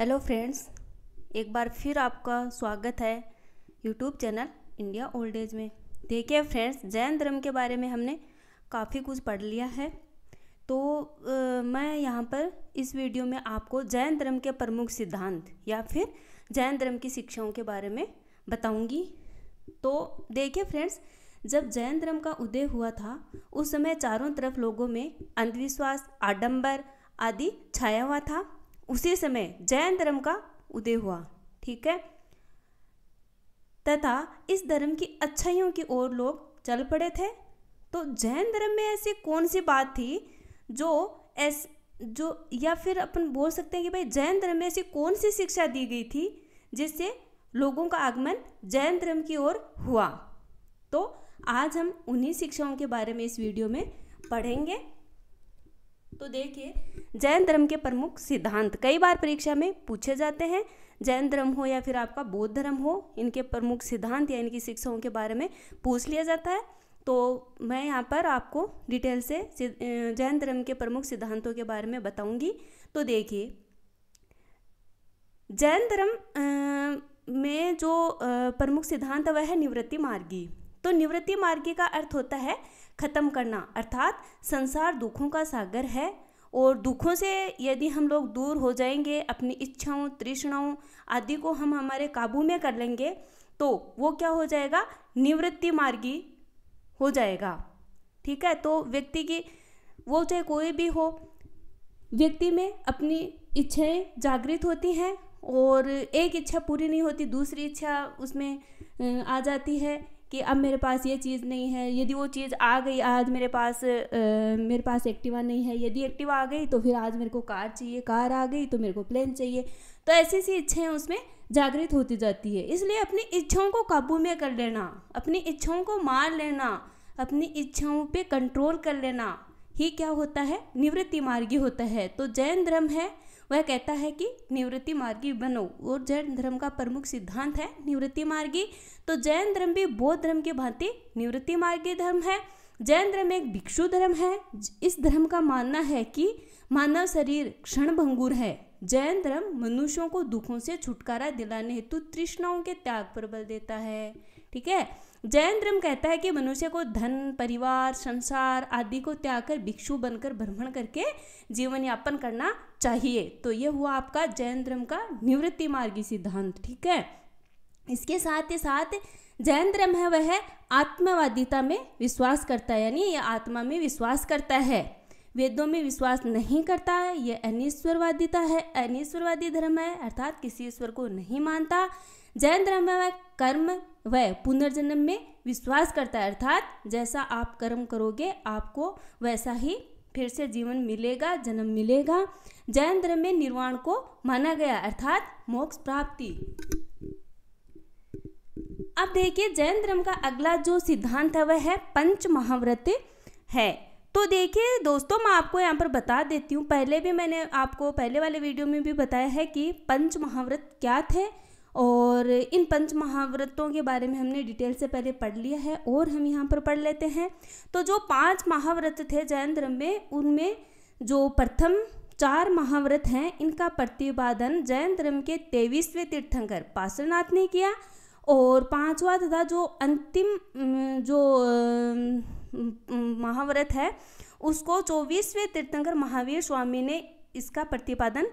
hello friends एक बार फिर आपका स्वागत है YouTube channel India old age में देखिए फ्रेंड्स जैन धर्म के बारे में हमने काफ़ी कुछ पढ़ लिया है तो आ, मैं यहाँ पर इस वीडियो में आपको जैन धर्म के प्रमुख सिद्धांत या फिर जैन धर्म की शिक्षाओं के बारे में बताऊंगी तो देखिए फ्रेंड्स जब जैन धर्म का उदय हुआ था उस समय चारों तरफ लोगों में अंधविश्वास आडंबर आदि छाया हुआ था उसी समय जैन धर्म का उदय हुआ ठीक है तथा इस धर्म की अच्छाइयों की ओर लोग चल पड़े थे तो जैन धर्म में ऐसी कौन सी बात थी जो ऐस जो या फिर अपन बोल सकते हैं कि भाई जैन धर्म में ऐसी कौन सी शिक्षा दी गई थी जिससे लोगों का आगमन जैन धर्म की ओर हुआ तो आज हम उन्हीं शिक्षाओं के बारे में इस वीडियो में पढ़ेंगे तो देखिए जैन धर्म के प्रमुख सिद्धांत कई बार परीक्षा में पूछे जाते हैं जैन धर्म हो या फिर आपका बौद्ध धर्म हो इनके प्रमुख सिद्धांत या इनकी शिक्षाओं के बारे में पूछ लिया जाता है तो मैं यहाँ पर आपको डिटेल से जैन धर्म के प्रमुख सिद्धांतों के बारे में बताऊंगी तो देखिए जैन धर्म में जो प्रमुख सिद्धांत वह है निवृत्ति मार्गी तो निवृत्ति मार्गी का अर्थ होता है ख़त्म करना अर्थात संसार दुखों का सागर है और दुखों से यदि हम लोग दूर हो जाएंगे अपनी इच्छाओं तृष्णाओं आदि को हम हमारे काबू में कर लेंगे तो वो क्या हो जाएगा निवृत्ति मार्गी हो जाएगा ठीक है तो व्यक्ति की वो चाहे कोई भी हो व्यक्ति में अपनी इच्छाएं जागृत होती हैं और एक इच्छा पूरी नहीं होती दूसरी इच्छा उसमें आ जाती है कि अब मेरे पास ये चीज़ नहीं है यदि वो चीज़ आ गई आज मेरे पास आ, मेरे पास एक्टिवा नहीं है यदि एक्टिवा आ गई तो फिर आज मेरे को कार चाहिए कार आ गई तो मेरे को प्लेन चाहिए तो ऐसी सी इच्छाएं उसमें जागृत होती जाती है इसलिए अपनी इच्छाओं को काबू में कर लेना अपनी इच्छाओं को मार लेना अपनी इच्छाओं पर कंट्रोल कर लेना ही क्या होता है निवृत्ति मार्गी होता है तो जैन धर्म है वह कहता है कि निवृत्ति मार्गी बनो और जैन धर्म का प्रमुख सिद्धांत है निवृत्ति मार्गी तो जैन धर्म भी बौद्ध धर्म की भांति निवृत्ति मार्गी धर्म है जैन धर्म एक भिक्षु धर्म है इस धर्म का मानना है कि मानव शरीर क्षणभंगुर है जैन धर्म मनुष्यों को दुखों से छुटकारा दिलाने हेतु तृष्णाओं के त्याग पर बल देता है ठीक है जैन धर्म कहता है कि मनुष्य को धन परिवार संसार आदि को त्याग कर भिक्षु बनकर भ्रमण करके जीवन यापन करना चाहिए तो यह हुआ आपका जैन धर्म का निवृत्ति मार्गी सिद्धांत ठीक है इसके साथ ही साथ जैन धर्म है वह आत्मवादिता में विश्वास करता है यानी यह आत्मा में विश्वास करता है वेदों में विश्वास नहीं करता है यह अनिश्वरवादिता है अनिश्वरवादी धर्म है अर्थात किसी ईश्वर को नहीं मानता जैन धर्म में कर्म वह पुनर्जन्म में विश्वास करता है अर्थात जैसा आप कर्म करोगे आपको वैसा ही फिर से जीवन मिलेगा जन्म मिलेगा जैन धर्म में निर्वाण को माना गया अर्थात मोक्ष प्राप्ति अब देखिए जैन धर्म का अगला जो सिद्धांत है वह है पंच महाव्रत है तो देखिए दोस्तों मैं आपको यहाँ पर बता देती हूँ पहले भी मैंने आपको पहले वाले वीडियो में भी बताया है कि पंच महाव्रत क्या थे और इन पंच महाव्रतों के बारे में हमने डिटेल से पहले पढ़ लिया है और हम यहाँ पर पढ़ लेते हैं तो जो पांच महाव्रत थे जैन धर्म में उनमें जो प्रथम चार महाव्रत हैं इनका प्रतिपादन जैन धर्म के तेईसवें तीर्थंकर पार्श्वनाथ ने किया और पांचवा तथा जो अंतिम जो महाव्रत है उसको चौबीसवें तीर्थंकर महावीर स्वामी ने इसका प्रतिपादन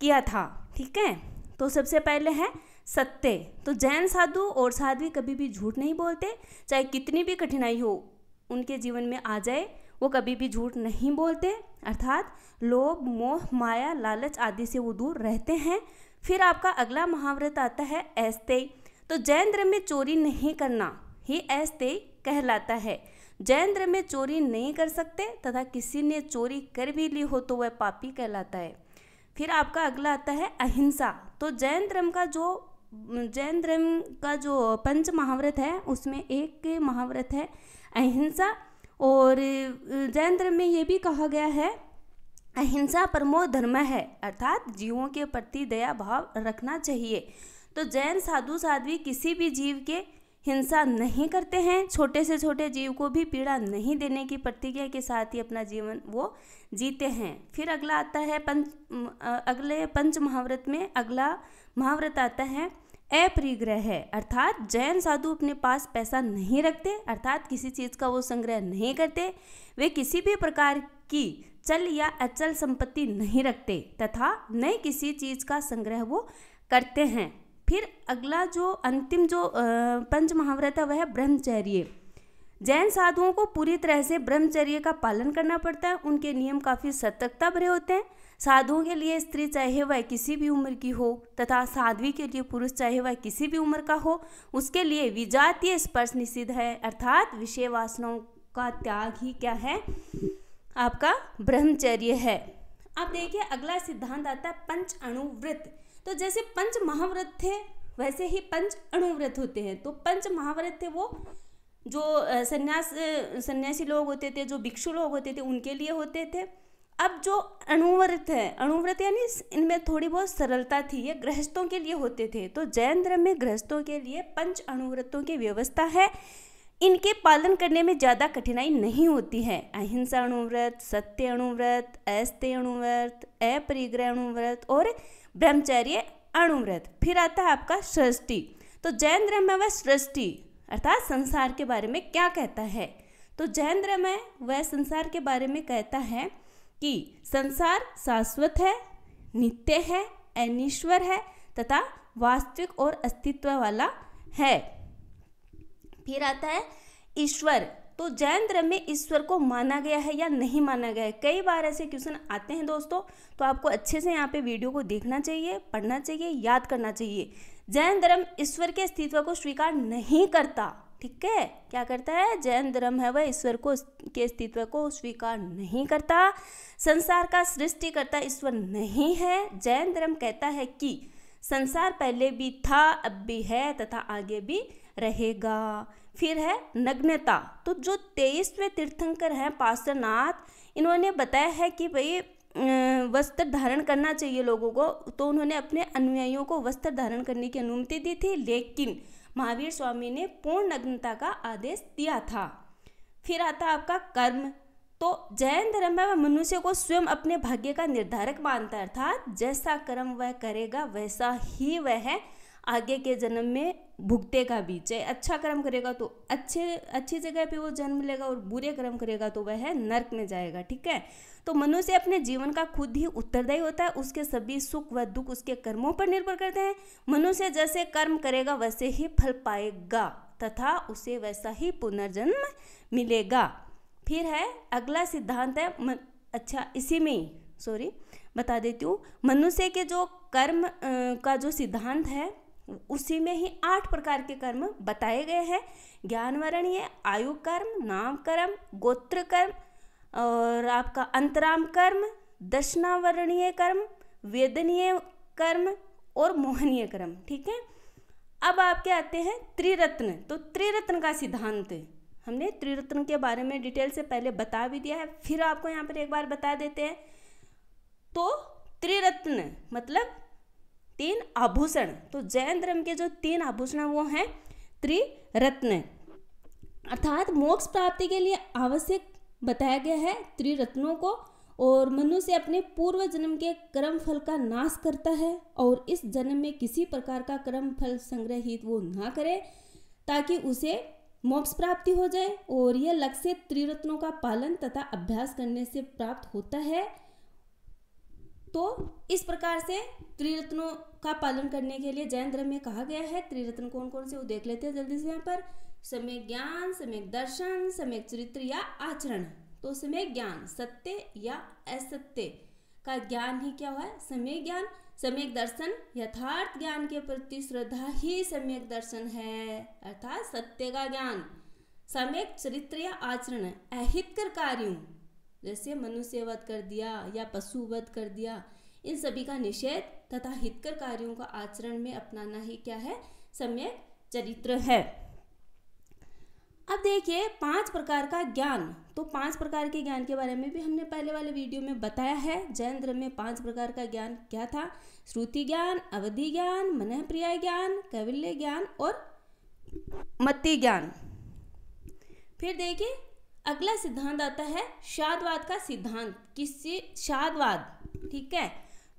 किया था ठीक है तो सबसे पहले है सत्य तो जैन साधु और साध्वी कभी भी झूठ नहीं बोलते चाहे कितनी भी कठिनाई हो उनके जीवन में आ जाए वो कभी भी झूठ नहीं बोलते अर्थात लोभ मोह माया लालच आदि से वो दूर रहते हैं फिर आपका अगला महाव्रत आता है ऐस्ते तो जैन धर्म में चोरी नहीं करना ही ऐस्ते कहलाता है जैन धर्म में चोरी नहीं कर सकते तथा किसी ने चोरी कर भी ली हो तो वह पापी कहलाता है फिर आपका अगला आता है अहिंसा तो जैन धर्म का जो जैन धर्म का जो पंच महाव्रत है उसमें एक महाव्रत है अहिंसा और जैन धर्म में ये भी कहा गया है अहिंसा परमो धर्म है अर्थात जीवों के प्रति दया भाव रखना चाहिए तो जैन साधु साध्वी किसी भी जीव के हिंसा नहीं करते हैं छोटे से छोटे जीव को भी पीड़ा नहीं देने की प्रतिज्ञा के साथ ही अपना जीवन वो जीते हैं फिर अगला आता है पंच अगले पंच महाव्रत में अगला महाव्रत आता है अपरिग्रह है अर्थात जैन साधु अपने पास पैसा नहीं रखते अर्थात किसी चीज़ का वो संग्रह नहीं करते वे किसी भी प्रकार की चल या अचल संपत्ति नहीं रखते तथा न किसी चीज़ का संग्रह वो करते हैं फिर अगला जो अंतिम जो पंच महाव्रत है वह ब्रह्मचर्य जैन साधुओं को पूरी तरह से ब्रह्मचर्य का पालन करना पड़ता है उनके नियम काफ़ी सतर्कता भरे होते हैं साधुओं के लिए स्त्री चाहे वह किसी भी उम्र की हो तथा साध्वी के लिए पुरुष चाहे वह किसी भी उम्र का हो उसके लिए विजातीय स्पर्श निषिद्ध है अर्थात विषय वासनाओं का त्याग ही क्या है आपका ब्रह्मचर्य है अब देखिए अगला सिद्धांत आता है पंच अणुव्रत तो जैसे पंच महाव्रत थे वैसे ही पंच अणुव्रत होते हैं तो पंच महाव्रत थे वो जो सन्यास सन्यासी लोग होते थे जो भिक्षु लोग होते थे उनके लिए होते थे अब जो अणुव्रत है अणुव्रत यानी इनमें थोड़ी बहुत सरलता थी ये गृहस्थों के लिए होते थे तो जैन धर्म में गृहस्थों के लिए पंच अणुव्रतों की व्यवस्था है इनके पालन करने में ज़्यादा कठिनाई नहीं होती है अहिंसा अणुव्रत सत्य अणुव्रत अस्त्य अणुव्रत अपरिग्रह अणुव्रत और ब्रह्मचर्य अणुव्रत फिर आता है आपका सृष्टि तो जैन धर्म में वह सृष्टि अर्थात संसार के बारे में क्या कहता है तो जैन धर्म है वह संसार के बारे में कहता है कि संसार शाश्वत है नित्य है अनिश्वर है तथा वास्तविक और अस्तित्व वाला है फिर आता है ईश्वर तो जैन धर्म में ईश्वर को माना गया है या नहीं माना गया है कई बार ऐसे क्वेश्चन आते हैं दोस्तों तो आपको अच्छे से यहाँ पे वीडियो को देखना चाहिए पढ़ना चाहिए याद करना चाहिए जैन धर्म ईश्वर के अस्तित्व को स्वीकार नहीं करता ठीक है क्या करता है जैन धर्म है वह ईश्वर को के अस्तित्व को स्वीकार नहीं करता संसार का सृष्टि करता ईश्वर नहीं है जैन धर्म कहता है कि संसार पहले भी था अब भी है तथा आगे भी रहेगा फिर है नग्नता तो जो तेईसवें तीर्थंकर हैं पार्श्वनाथ इन्होंने बताया है कि भाई वस्त्र धारण करना चाहिए लोगों को तो उन्होंने अपने अनुयायियों को वस्त्र धारण करने की अनुमति दी थी लेकिन महावीर स्वामी ने पूर्ण नग्नता का आदेश दिया था फिर आता आपका कर्म तो जैन धर्म में मनुष्य को स्वयं अपने भाग्य का निर्धारक मानता है अर्थात जैसा कर्म वह करेगा वैसा ही वह आगे के जन्म में भुगतेगा भी चाहे अच्छा कर्म करेगा तो अच्छे अच्छी जगह पे वो जन्म लेगा और बुरे कर्म करेगा तो वह नर्क में जाएगा ठीक है तो मनुष्य अपने जीवन का खुद ही उत्तरदायी होता है उसके सभी सुख व दुख उसके कर्मों पर निर्भर करते हैं मनुष्य जैसे कर्म करेगा वैसे ही फल पाएगा तथा उसे वैसा ही पुनर्जन्म मिलेगा फिर है अगला सिद्धांत है मन, अच्छा इसी में ही सॉरी बता देती हूँ मनुष्य के जो कर्म आ, का जो सिद्धांत है उसी में ही आठ प्रकार के कर्म बताए गए हैं ज्ञान आयु कर्म नाम कर्म गोत्र कर्म और आपका अंतराम कर्म दशनावरणीय कर्म वेदनीय कर्म और मोहनीय कर्म ठीक है अब आपके आते हैं त्रिरत्न तो त्रिरत्न का सिद्धांत हमने त्रिरत्न के बारे में डिटेल से पहले बता भी दिया है फिर आपको यहाँ पर एक बार बता देते हैं तो त्रिरत्न मतलब तीन आभूषण तो जैन धर्म के जो तीन आभूषण वो हैं त्रिरत्न अर्थात मोक्ष प्राप्ति के लिए आवश्यक बताया गया है त्रिरत्नों को और मनुष्य अपने पूर्व जन्म के कर्म फल का नाश करता है और इस जन्म में किसी प्रकार का कर्म फल संग्रहित वो ना करे ताकि उसे मोक्ष प्राप्ति हो जाए और यह लक्ष्य त्रिरत्नों का पालन तथा अभ्यास करने से प्राप्त होता है तो इस प्रकार से त्रिरत्नों का पालन करने के लिए जैन धर्म में कहा गया है त्रिरत्न कौन कौन से वो देख लेते हैं जल्दी से यहाँ पर समय ज्ञान समय दर्शन समय चरित्र या आचरण तो समय ज्ञान सत्य या असत्य का ज्ञान ही क्या हुआ है समय ज्ञान सम्यक दर्शन यथार्थ ज्ञान के प्रति श्रद्धा ही सम्यक दर्शन है अर्थात सत्य का ज्ञान सम्यक चरित्र या आचरण अहित कर कार्यों जैसे मनुष्य वध कर दिया या पशु वध कर दिया इन सभी का निषेध तथा हितकर कार्यों का आचरण में अपनाना ही क्या है समय चरित्र है अब देखिए पांच प्रकार का ज्ञान तो पांच प्रकार के ज्ञान के बारे में भी हमने पहले वाले वीडियो में बताया है जैन धर्म में पांच प्रकार का ज्ञान क्या था श्रुति ज्ञान अवधि ज्ञान मन प्रिया ज्ञान कविल्य ज्ञान और मत्ती ज्ञान फिर देखिए अगला सिद्धांत आता है शादवाद का सिद्धांत किससे शादवाद ठीक है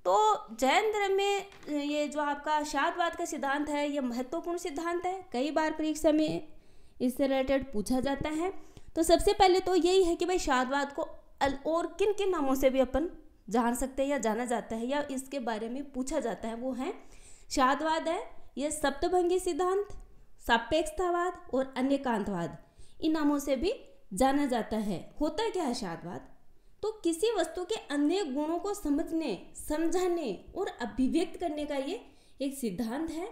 तो जैन धर्म में ये जो आपका शादवाद का सिद्धांत है ये महत्वपूर्ण सिद्धांत है कई बार परीक्षा में इससे रिलेटेड पूछा जाता है तो सबसे पहले तो यही है कि भाई शादवाद को और किन किन नामों से भी अपन जान सकते हैं या जाना जाता है या इसके बारे में पूछा जाता है वो है शादवाद है यह सप्तभंगी सिद्धांत सापेक्षतावाद और अन्य कांतवाद इन नामों से भी जाना जाता है होता क्या है शादवाद तो किसी वस्तु के अन्य गुणों को समझने समझाने और अभिव्यक्त करने का ये एक सिद्धांत है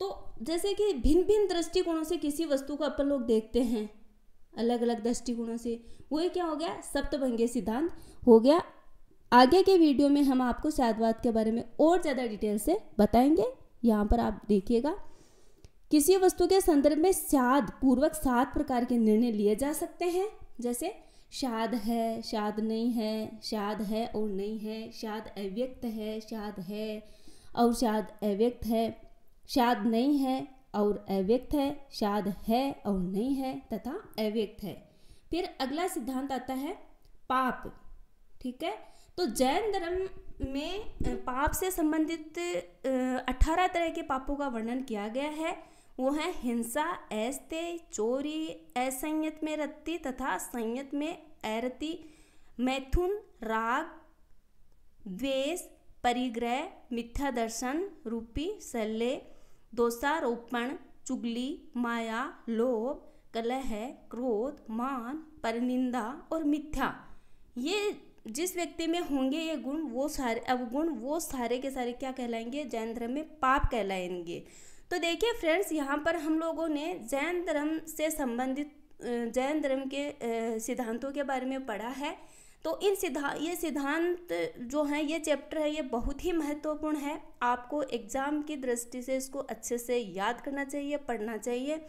तो जैसे कि भिन्न भिन्न दृष्टिकोणों से किसी वस्तु को अपन लोग देखते हैं अलग अलग दृष्टिकोणों से वो क्या हो गया सप्तभंगीय सिद्धांत हो गया आगे के वीडियो में हम आपको शादवाद के बारे में और ज़्यादा डिटेल से बताएंगे यहाँ पर आप देखिएगा किसी वस्तु के संदर्भ में साध पूर्वक सात प्रकार के निर्णय लिए जा सकते हैं जैसे शाद है शाद नहीं है शाद है और नहीं है शाद अव्यक्त है शाद है और शाद अव्यक्त है शाद नहीं है और अव्यक्त है शाद है और नहीं है तथा अव्यक्त है फिर अगला सिद्धांत आता है पाप ठीक है तो जैन धर्म में पाप से संबंधित अठारह तरह के पापों का वर्णन किया गया है वो हैं हिंसा ऐसते चोरी असंयत में रत्ती तथा संयत में ऐरती मैथुन राग द्वेष परिग्रह मिथ्या दर्शन रूपी सल्ले दोषारोपण चुगली माया लोभ कलह क्रोध मान परनिंदा और मिथ्या ये जिस व्यक्ति में होंगे ये गुण वो सारे अवगुण वो सारे के सारे क्या कहलाएंगे जैन धर्म में पाप कहलाएंगे तो देखिए फ्रेंड्स यहाँ पर हम लोगों ने जैन धर्म से संबंधित जैन धर्म के सिद्धांतों के बारे में पढ़ा है तो इन सिद्धा ये सिद्धांत जो हैं ये चैप्टर है ये बहुत ही महत्वपूर्ण है आपको एग्ज़ाम की दृष्टि से इसको अच्छे से याद करना चाहिए पढ़ना चाहिए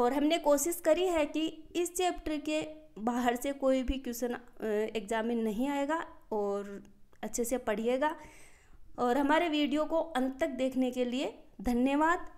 और हमने कोशिश करी है कि इस चैप्टर के बाहर से कोई भी क्वेश्चन एग्ज़ाम में नहीं आएगा और अच्छे से पढ़िएगा और हमारे वीडियो को अंत तक देखने के लिए धन्यवाद